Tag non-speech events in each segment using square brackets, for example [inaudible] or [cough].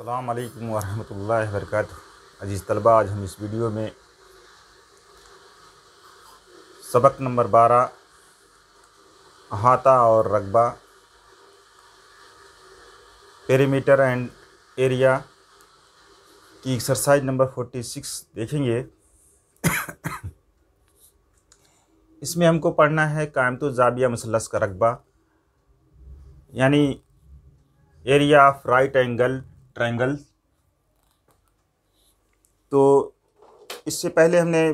अल्लाम वरहमल वर्क अजीज़ तलबा आज हम इस वीडियो में सबक नंबर बारह अहाता और रकबा पेरीमीटर एंड एरिया की एक्सरसाइज नंबर फोर्टी सिक्स देखेंगे इसमें हमको पढ़ना है तो जाबिया मसलस का रकबा यानी area of right angle triangle तो इससे पहले हमने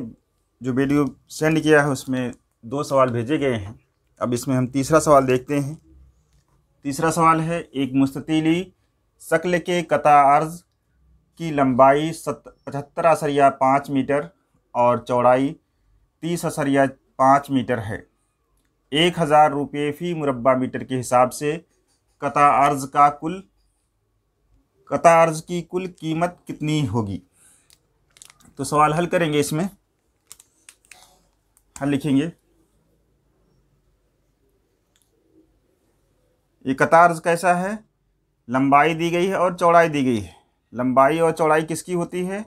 जो वीडियो सेंड किया है उसमें दो सवाल भेजे गए हैं अब इसमें हम तीसरा सवाल देखते हैं तीसरा सवाल है एक मुस्ततीली शक्ल के कता अर्ज की लंबाई सत पचहत्तर असरिया पाँच मीटर और चौड़ाई तीस असरिया पाँच मीटर है एक हज़ार रुपये फ़ी मुरबा मीटर के हिसाब से कता अर्ज का कुल कतार्ज की कुल कीमत कितनी होगी तो सवाल हल करेंगे इसमें हल लिखेंगे ये कतार्ज कैसा है लंबाई दी गई है और चौड़ाई दी गई है लंबाई और चौड़ाई किसकी होती है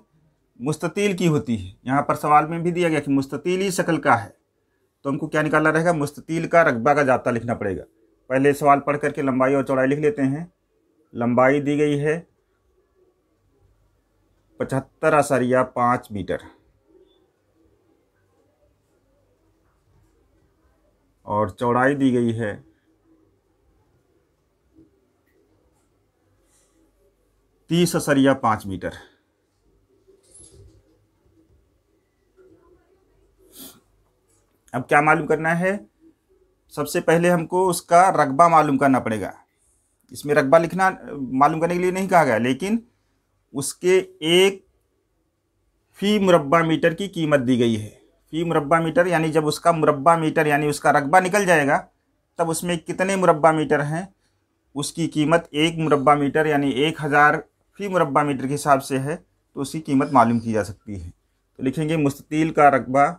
मुस्ततील की होती है यहाँ पर सवाल में भी दिया गया कि मुस्ततील ही शक्ल का है तो हमको क्या निकालना रहेगा मुस्ततील का रकबा का जाता लिखना पड़ेगा पहले सवाल पढ़ करके लंबाई और चौड़ाई लिख लेते हैं लंबाई दी गई है पचहत्तर असरिया पाँच मीटर और चौड़ाई दी गई है तीस असरिया पाँच मीटर अब क्या मालूम करना है सबसे पहले हमको उसका रकबा मालूम करना पड़ेगा इसमें रकबा लिखना मालूम करने के लिए नहीं कहा गया लेकिन उसके एक फ़ी मुरबा मीटर की कीमत दी गई है फ़ी मुरबा मीटर यानी जब उसका मुरबा मीटर यानी उसका रकबा निकल जाएगा तब उसमें कितने मुरबा मीटर हैं उसकी कीमत एक मुरबा मीटर यानी एक हज़ार फ़ी मुरबा मीटर के हिसाब से है तो उसकी कीमत मालूम की जा सकती है तो लिखेंगे मुस्तील का रकबा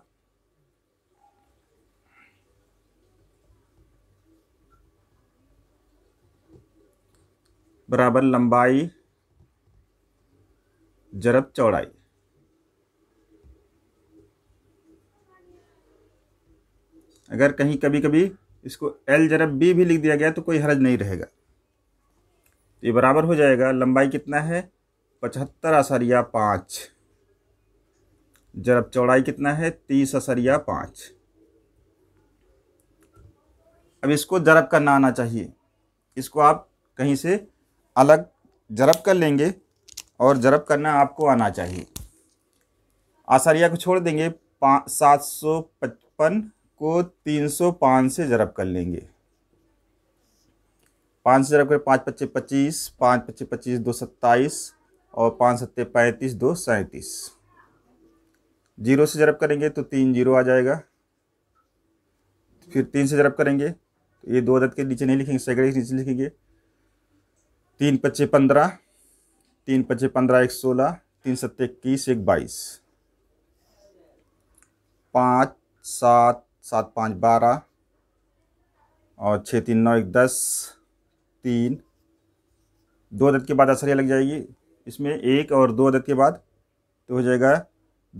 बराबर लंबाई जरब चौड़ाई अगर कहीं कभी कभी इसको एल जरब बी भी लिख दिया गया तो कोई हरज नहीं रहेगा तो ये बराबर हो जाएगा लंबाई कितना है पचहत्तर असरिया पाँच जरब चौड़ाई कितना है तीस असरिया पाँच अब इसको जरब करना आना चाहिए इसको आप कहीं से अलग जरब कर लेंगे और ज़रब करना आपको आना चाहिए आसारिया को छोड़ देंगे पाँच सात सौ पचपन को तीन सौ पाँच से ज़रब कर लेंगे पाँच से ज़रब करें पाँच पच्चे पच्चीस पाँच पच्चे पच्चीस दो सत्ताईस और पाँच सत्ते पैंतीस दो सैंतीस जीरो से ज़रब करेंगे तो तीन जीरो आ जाएगा फिर तीन से ज़रब करेंगे तो ये दो अदद के नीचे नहीं लिखेंगे सैकड़े के नीचे लिखेंगे तीन पच्चे पंद्रह तीन पचे पंद्रह एक सोलह तीन सत्तर इक्कीस एक बाईस पाँच सात सात पाँच बारह और छः तीन नौ एक दस तीन दो अदद के बाद असरिया लग जाएगी इसमें एक और दो अदद के बाद तो हो जाएगा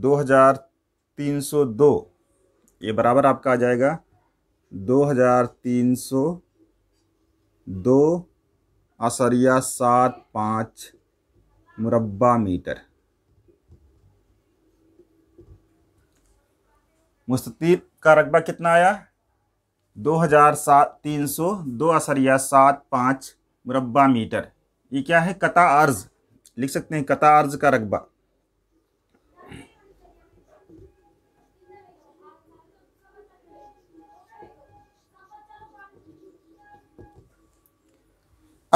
दो हज़ार तीन सौ दो ये बराबर आपका आ जाएगा दो हज़ार तीन सौ दो असरिया सात पाँच मुरबा मीटर मुस्ततील का रकबा कितना आया दो हजार सात तीन सौ दो असरिया सात पाँच मुरबा मीटर ये क्या है कता अर्ज लिख सकते हैं कता अर्ज का रकबा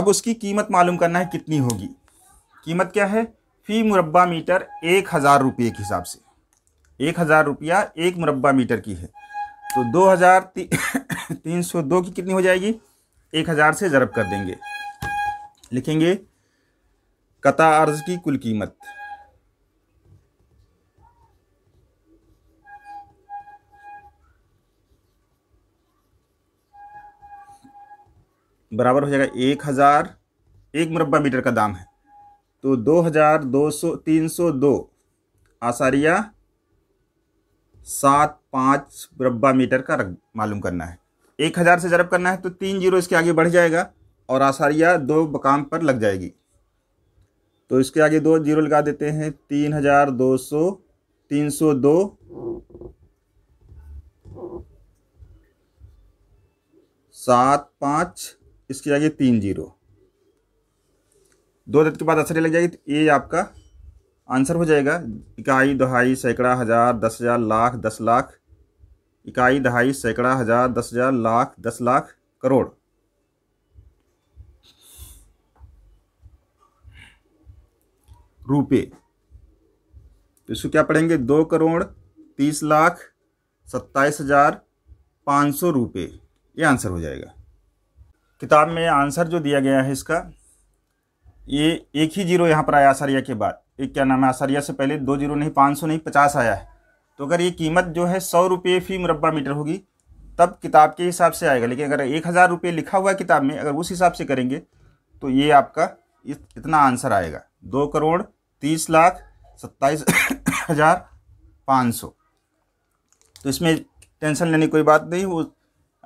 अब उसकी कीमत मालूम करना है कितनी होगी कीमत क्या है फ़ी मुरबा मीटर एक हज़ार रुपये के हिसाब से एक हज़ार रुपया एक मुरबा मीटर की है तो दो हज़ार ती, [coughs] तीन सौ दो की कितनी हो जाएगी एक हज़ार से ज़रब कर देंगे लिखेंगे कता अर्ज की कुल कीमत बराबर हो जाएगा एक हज़ार एक मुरबा मीटर का दाम है तो दो हजार दो सौ तीन सौ दो आसारिया सात पाँच रब्बा मीटर का मालूम करना है एक हज़ार से जरब करना है तो तीन जीरो इसके आगे बढ़ जाएगा और आसारिया दो बकाम पर लग जाएगी तो इसके आगे दो जीरो लगा देते हैं तीन हज़ार दो सौ तीन सौ दो सात पाँच इसके आगे तीन जीरो दो अदद के बाद आंसर लग जाएगी तो ये आपका आंसर हो जाएगा इकाई दहाई सैकड़ा हज़ार दस हज़ार लाख दस लाख इकाई दहाई सैकड़ा हज़ार दस हज़ार लाख दस लाख करोड़ रुपये तो इसको क्या पढ़ेंगे दो करोड़ तीस लाख सत्ताईस हज़ार पाँच सौ रुपये ये आंसर हो जाएगा किताब में आंसर जो दिया गया है इसका ये एक ही जीरो यहाँ पर आया आसारिया के बाद एक क्या नाम है आसारिया से पहले दो जीरो नहीं पाँच सौ नहीं पचास आया है तो अगर ये कीमत जो है सौ रुपये फ़ी मुरबा मीटर होगी तब किताब के हिसाब से आएगा लेकिन अगर एक हज़ार रुपये लिखा हुआ है किताब में अगर उस हिसाब से करेंगे तो ये आपका इतना आंसर आएगा दो करोड़ तीस लाख सत्ताईस [coughs] हज़ार पाँच सौ तो इसमें टेंशन लेने कोई बात नहीं वो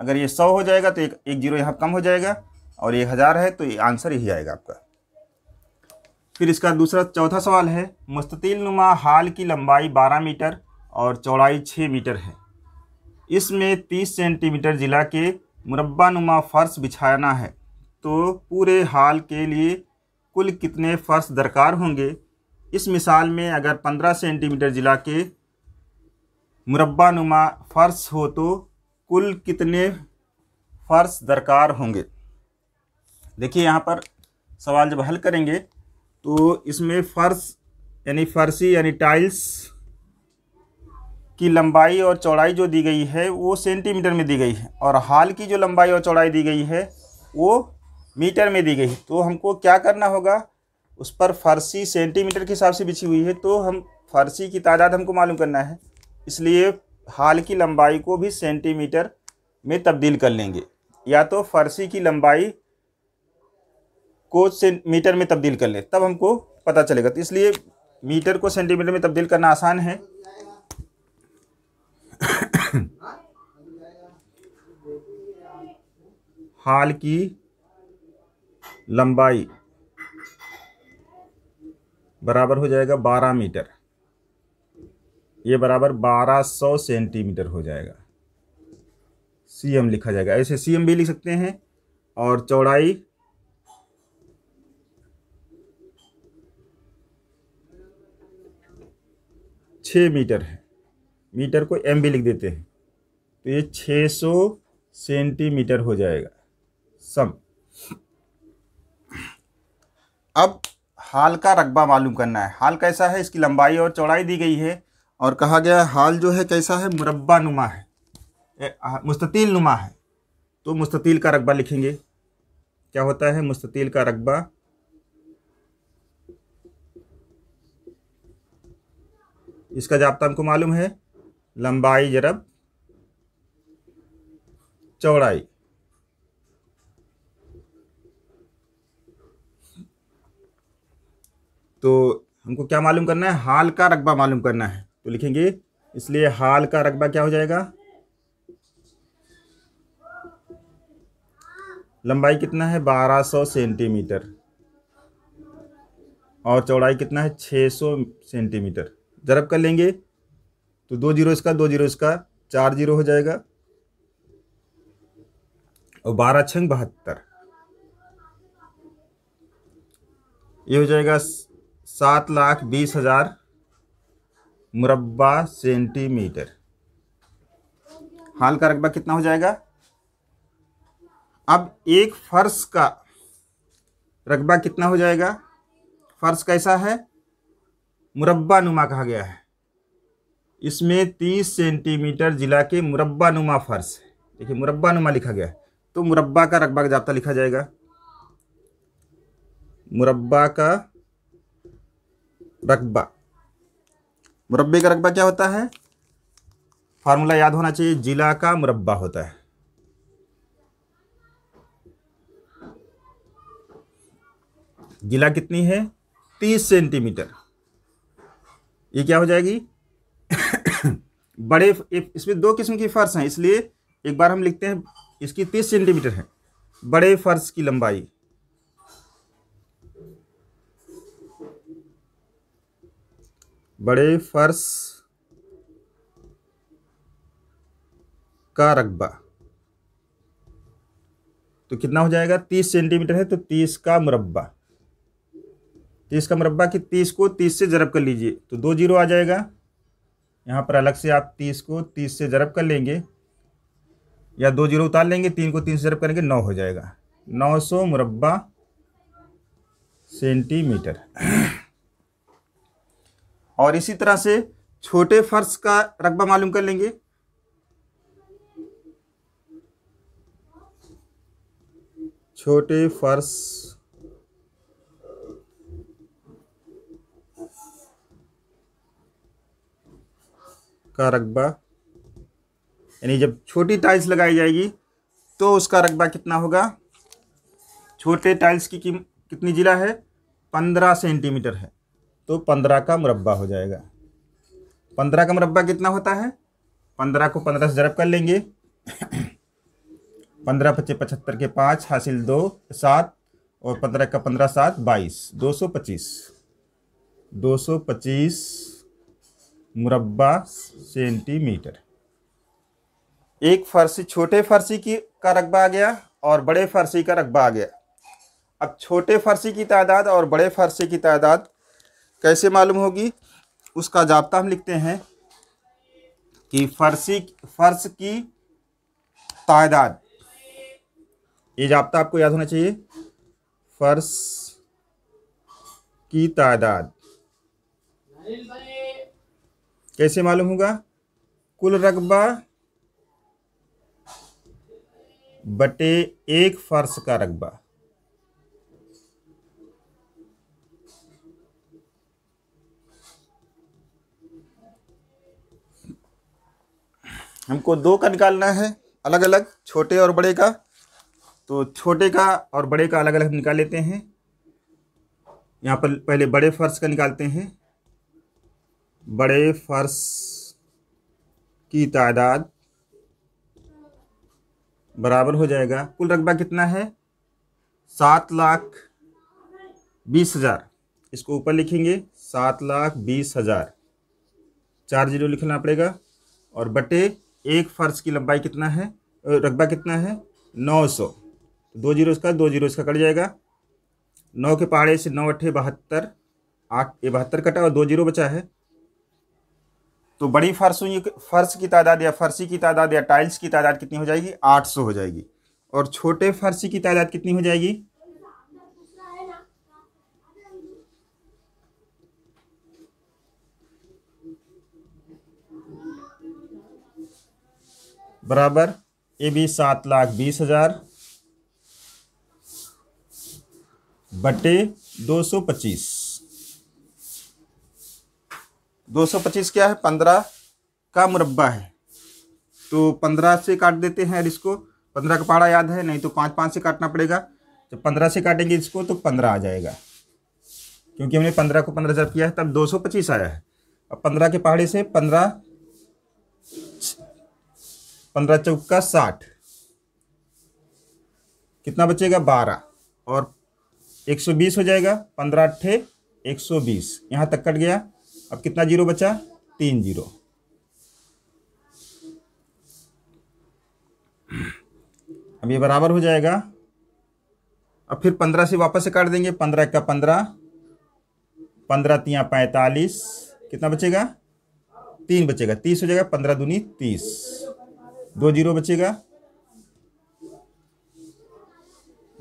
अगर ये सौ हो जाएगा तो एक एक जीरो यहाँ कम हो जाएगा और एक हज़ार है तो ये आंसर यही आएगा आपका फिर इसका दूसरा चौथा सवाल है मुस्ततील नुमा हाल की लंबाई 12 मीटर और चौड़ाई 6 मीटर है इसमें 30 सेंटीमीटर ज़िला के मुरबा नुमा फ़र्श बिछाना है तो पूरे हाल के लिए कुल कितने फ़र्श दरकार होंगे इस मिसाल में अगर 15 सेंटीमीटर ज़िला के मुरबा नुमा फ़र्श हो तो कुल कितने फ़र्श दरकार होंगे देखिए यहाँ पर सवाल जब हल करेंगे तो इसमें फर्श यानी फर्शी यानी टाइल्स की लंबाई और चौड़ाई जो दी गई है वो सेंटीमीटर में दी गई है और हाल की जो लंबाई और चौड़ाई दी गई है वो मीटर में दी गई तो हमको क्या करना होगा उस पर फर्शी सेंटीमीटर के हिसाब से बिछी हुई है तो हम फर्शी की तादाद हमको मालूम करना है इसलिए हाल की लंबाई को भी सेंटीमीटर में तब्दील कर लेंगे या तो फर्शी की लंबाई को से मीटर में तब्दील कर ले तब हमको पता चलेगा तो इसलिए मीटर को सेंटीमीटर में तब्दील करना आसान है [coughs] हाल की लंबाई बराबर हो जाएगा बारह मीटर ये बराबर बारह सौ सेंटीमीटर हो जाएगा सीएम लिखा जाएगा ऐसे सीएम भी लिख सकते हैं और चौड़ाई छः मीटर है मीटर को एम भी लिख देते हैं तो ये छः सौ सेंटीमीटर हो जाएगा सम अब हाल का रकबा मालूम करना है हाल कैसा है इसकी लंबाई और चौड़ाई दी गई है और कहा गया हाल जो है कैसा है मुरबा नुमा है मुस्ततील नुमा है तो मुस्ततील का रकबा लिखेंगे क्या होता है मुस्ततील का रकबा इसका जाप्ता हमको मालूम है लंबाई जरब चौड़ाई तो हमको क्या मालूम करना है हाल का रकबा मालूम करना है तो लिखेंगे इसलिए हाल का रकबा क्या हो जाएगा लंबाई कितना है 1200 सेंटीमीटर और चौड़ाई कितना है 600 सेंटीमीटर जरब कर लेंगे तो दो जीरो इसका दो जीरो इसका चार जीरो हो जाएगा और बारह छंग बहत्तर ये हो जाएगा सात लाख बीस हज़ार मुरबा सेंटीमीटर हाल का रकबा कितना हो जाएगा अब एक फर्श का रकबा कितना हो जाएगा फर्श कैसा है मुरबा नुमा कहा गया है इसमें तीस सेंटीमीटर ज़िला के मुरबा नुमा फर्श है देखिए मुरबा नुमा लिखा गया है तो मुरबा का रकबा का जाप्ता लिखा जाएगा मुरबा का रकबा मुरबे का रकबा क्या होता है फार्मूला याद होना चाहिए जिला का मुरबा होता है जिला कितनी है तीस सेंटीमीटर ये क्या हो जाएगी बड़े इसमें दो किस्म की फर्श हैं इसलिए एक बार हम लिखते हैं इसकी तीस सेंटीमीटर है बड़े फर्श की लंबाई बड़े फर्श का रकबा तो कितना हो जाएगा तीस सेंटीमीटर है तो तीस का मुरब्बा तो का मुरबा कि तीस को तीस से जरब कर लीजिए तो दो जीरो आ जाएगा यहाँ पर अलग से आप तीस को तीस से जरब कर लेंगे या दो जीरो उतार लेंगे तीन को तीन से जरब करेंगे नौ हो जाएगा नौ सौ मुरबा सेंटीमीटर और इसी तरह से छोटे फर्श का रकबा मालूम कर लेंगे छोटे फर्श का रकबा यानी जब छोटी टाइल्स लगाई जाएगी तो उसका रकबा कितना होगा छोटे टाइल्स की कितनी जिला है पंद्रह सेंटीमीटर है तो पंद्रह का मुरबा हो जाएगा पंद्रह का मुरबा कितना होता है पंद्रह को पंद्रह से जरब कर लेंगे [clears throat] पंद्रह पच्चीस पचहत्तर के पाँच हासिल दो सात और पंद्रह का पंद्रह सात बाईस दो सौ पच्चीस दो सौ पच्चीस मुरबा सेंटीमीटर एक फर्सी छोटे फर्सी की का रकबा आ गया और बड़े फर्सी का रकबा आ गया अब छोटे फर्सी की तादाद और बड़े फर्सी की तादाद कैसे मालूम होगी उसका जाबता हम लिखते हैं कि फर्सी फर्श की तादाद ये जाबता आपको याद होना चाहिए फर्श की तादाद कैसे मालूम होगा कुल रकबा बटे एक फर्श का रकबा हमको दो का निकालना है अलग अलग छोटे और बड़े का तो छोटे का और बड़े का अलग अलग निकाल लेते हैं यहाँ पर पहले बड़े फर्श का निकालते हैं बड़े फर्श की तादाद बराबर हो जाएगा कुल रकबा कितना है सात लाख बीस हज़ार इसको ऊपर लिखेंगे सात लाख बीस हज़ार चार जीरो लिखना पड़ेगा और बटे एक फर्श की लंबाई कितना है रकबा कितना है नौ सौ तो दो जीरो इसका दो जीरो इसका कट जाएगा नौ के पहाड़े से नौ अट्ठे बहत्तर आठ बहत्तर कटा और दो जीरो बचा है तो बड़ी फर्श हुई फर्श की तादाद या फर्शी की तादाद या टाइल्स की तादाद कितनी हो जाएगी 800 हो जाएगी और छोटे फर्शी की तादाद कितनी हो जाएगी बराबर ए भी सात लाख बीस हजार बटे दो सौ पच्चीस 225 क्या है 15 का मुरबा है तो 15 से काट देते हैं इसको 15 का पहाड़ा याद है नहीं तो पाँच पाँच से काटना पड़ेगा जब पंद्रह से काटेंगे इसको तो पंद्रह आ जाएगा क्योंकि हमने पंद्रह को पंद्रह जब किया है तब पच्चीस आया है अब पंद्रह के पहाड़े से पंद्रह पंद्रह चौका साठ कितना बचेगा बारह और एक सौ बीस हो जाएगा पंद्रह अट्ठे एक सौ बीस यहाँ तक कट गया अब कितना जीरो बचा तीन जीरो अब ये बराबर हो जाएगा अब फिर पंद्रह से वापस से काट देंगे पंद्रह का पंद्रह पंद्रह तिया पैंतालीस कितना बचेगा तीन बचेगा तीस हो जाएगा पंद्रह दूनी तीस दो जीरो बचेगा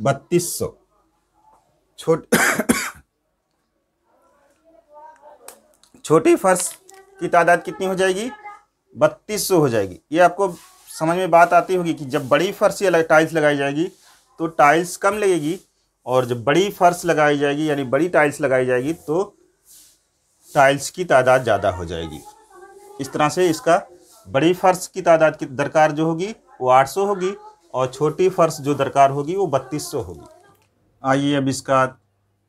बत्तीस सौ छोट छोटी फर्श की तादाद कितनी हो जाएगी बत्तीस सौ हो जाएगी ये आपको समझ में बात आती होगी कि जब बड़ी फर्श या टाइल्स लगाई जाएगी तो टाइल्स कम लगेगी और जब बड़ी फर्श लगाई जाएगी यानी बड़ी टाइल्स लगाई जाएगी तो टाइल्स की तादाद ज़्यादा हो जाएगी इस तरह से इसका बड़ी फर्श की तादाद की दरकार जो होगी वो सौ होगी और छोटी फर्श जो दरकार होगी वो सौ होगी आइए अब इसका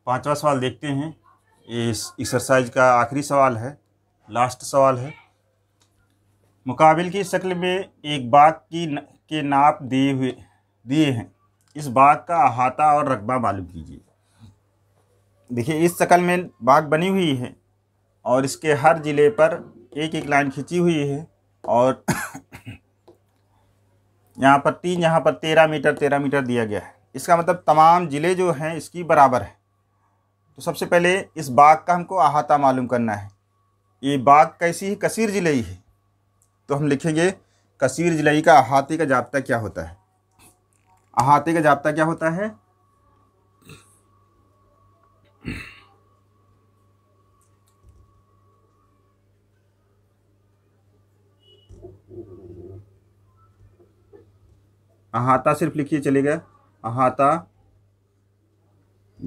पाँचवा सवाल देखते हैं ये इस एक्सरसाइज का आखिरी सवाल है लास्ट सवाल है मुकाबिल की शक्ल में एक बाग की न, के नाप दिए हुए दिए हैं इस बाग का अहाता और रकबा मालूम कीजिए देखिए इस शक्ल में बाग बनी हुई है और इसके हर ज़िले पर एक एक लाइन खींची हुई है और [coughs] यहाँ पर तीन यहाँ पर तेरह मीटर तेरह मीटर दिया गया है इसका मतलब तमाम ज़िले जो हैं इसकी बराबर है तो सबसे पहले इस बाग का हमको अहाता मालूम करना है ये बाग कैसी है कसीर जिलई है तो हम लिखेंगे कसीर जिलई का अहाते का जाब्ता क्या होता है अहाते का जाब्ता क्या होता है अहाता सिर्फ लिखिए चलेगा अहाता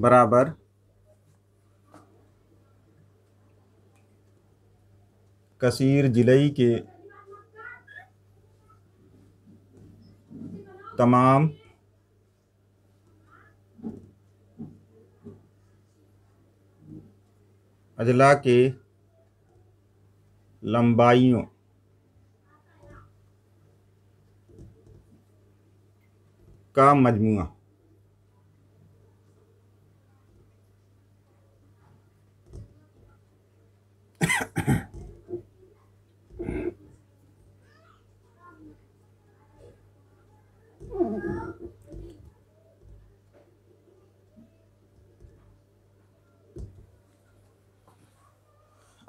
बराबर कसीर जिलई के तमाम अजला के लंबाइयों का मजमू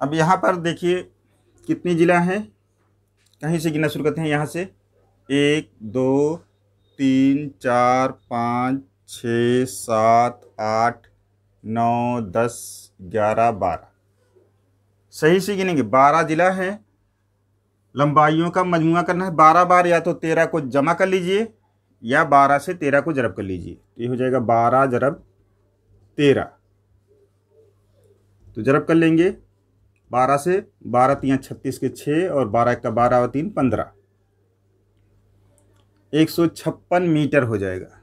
अब यहाँ पर देखिए कितने ज़िला हैं कहीं से गिनना शुरू करते हैं यहाँ से एक दो तीन चार पाँच छ सात आठ नौ दस ग्यारह बारह सही से गिनेंगे बारह ज़िला हैं लंबाइयों का मजमू करना है बारह बार या तो तेरह को जमा कर लीजिए या बारह से तेरह को जरब कर लीजिए तो ये हो जाएगा बारह जरब तेरह तो जरब कर लेंगे बारह से बारह तीन छत्तीस के छः और बारह का बारह और तीन पंद्रह एक सौ छप्पन मीटर हो जाएगा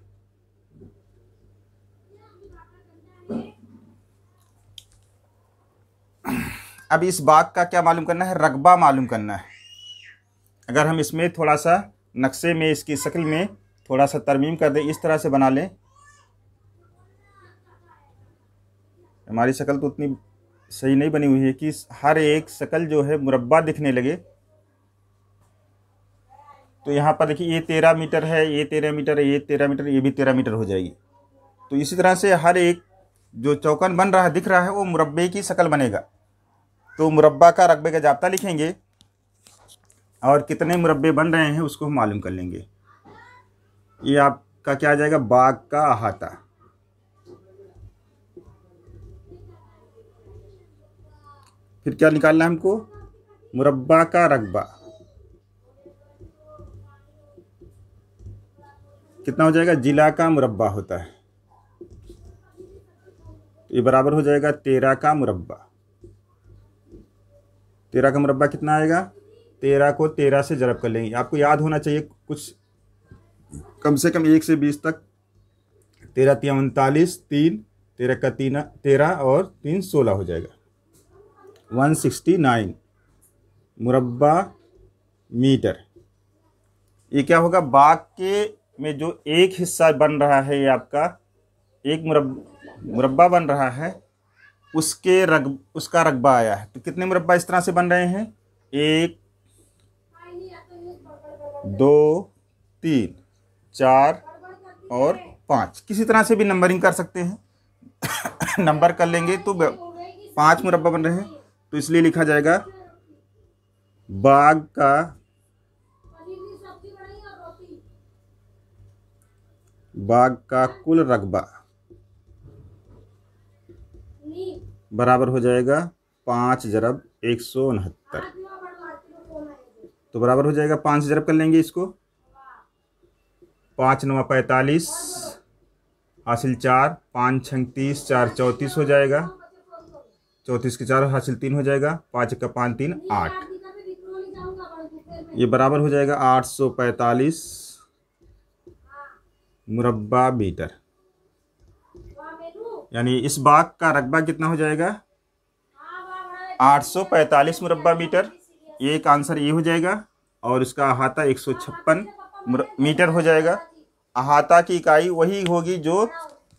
अब इस बाग का क्या मालूम करना है रकबा मालूम करना है अगर हम इसमें थोड़ा सा नक्शे में इसकी शक्ल में थोड़ा सा तरमीम कर दें इस तरह से बना लें हमारी शक्ल तो उतनी सही नहीं बनी हुई है कि हर एक शकल जो है मुरबा दिखने लगे तो यहाँ पर देखिए ये तेरह मीटर है ये तेरह मीटर है ये तेरह मीटर ये भी तेरह मीटर हो जाएगी तो इसी तरह से हर एक जो चौकन बन रहा है दिख रहा है वो मुरबे की शक्ल बनेगा तो मुरबा का रकबे का जाप्ता लिखेंगे और कितने मुरबे बन रहे हैं उसको हम मालूम कर लेंगे ये आपका क्या आ जाएगा बाग का अहाता फिर क्या निकालना है हमको मुरब्बा का रकबा कितना हो जाएगा जिला का मुरब्बा होता है तो ये बराबर हो जाएगा तेरह का मुरब्बा तेरह का मुरब्बा कितना आएगा तेरह को तेरह से जरब कर लेंगे आपको याद होना चाहिए कुछ कम से कम एक से बीस तक तेरह तीन उनतालीस तीन तेरह का तीन तेरह और तीन सोलह हो जाएगा 169 मुरबा मीटर ये क्या होगा बाग के में जो एक हिस्सा बन रहा है ये आपका एक मुरब मुरबा बन रहा है उसके रग उसका रकबा आया है तो कितने मुरबा इस तरह से बन रहे हैं एक दो तीन चार और पाँच किसी तरह से भी नंबरिंग कर सकते हैं नंबर [coughs] कर लेंगे तो पाँच मुरबा बन रहे हैं तो इसलिए लिखा जाएगा बाघ का बाघ का कुल रकबा बराबर हो जाएगा पाँच जरब एक सौ उनहत्तर तो बराबर हो जाएगा पाँच जरब कर लेंगे इसको पाँच नवा पैंतालीस हासिल चार पाँच छंग चार चौंतीस हो जाएगा चौंतीस के चार हासिल तीन हो जाएगा पाँच का पाँच तीन आठ ये बराबर हो जाएगा आठ सौ पैंतालीस मुरबा मीटर यानी इस बाग का रकबा कितना हो जाएगा आठ सौ पैंतालीस मुरबा मीटर ये एक आंसर ये हो जाएगा और इसका अहाता एक सौ छप्पन मीटर हो जाएगा अहाता की इकाई वही होगी जो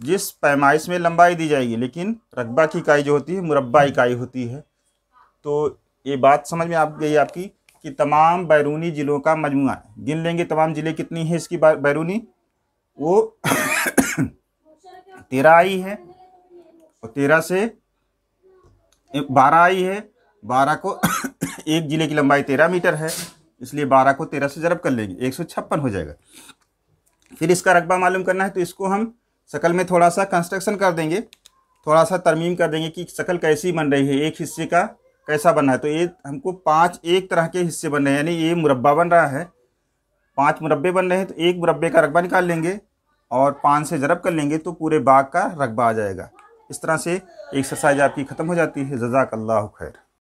जिस पैमाइश में लंबाई दी जाएगी लेकिन रकबा की इकाई जो होती है मुरबा इकाई होती है तो ये बात समझ में आप गई आपकी कि तमाम बैरूनी ज़िलों का मजमू गिन लेंगे तमाम ज़िले कितनी है इसकी बैरूनी वो [coughs] तेरह आई है और तेरह से बारह आई है बारह को [coughs] एक ज़िले की लंबाई तेरह मीटर है इसलिए बारह को तेरह से जरब कर लेंगे एक सौ छप्पन हो जाएगा फिर इसका रकबा मालूम करना है तो इसको हम शकल में थोड़ा सा कंस्ट्रक्शन कर देंगे थोड़ा सा तरमीम कर देंगे कि शकल कैसी बन रही है एक हिस्से का कैसा बन रहा है तो ये हमको पाँच एक तरह के हिस्से बन रहे हैं यानी ये मुरबा बन रहा है पाँच मुरबे बन रहे हैं तो एक मुरबे का रकबा निकाल लेंगे और पाँच से जरब कर लेंगे तो पूरे बाग का रकबा आ जाएगा इस तरह से एक्सरसाइज आपकी ख़त्म हो जाती है जजाक अल्लाह खैर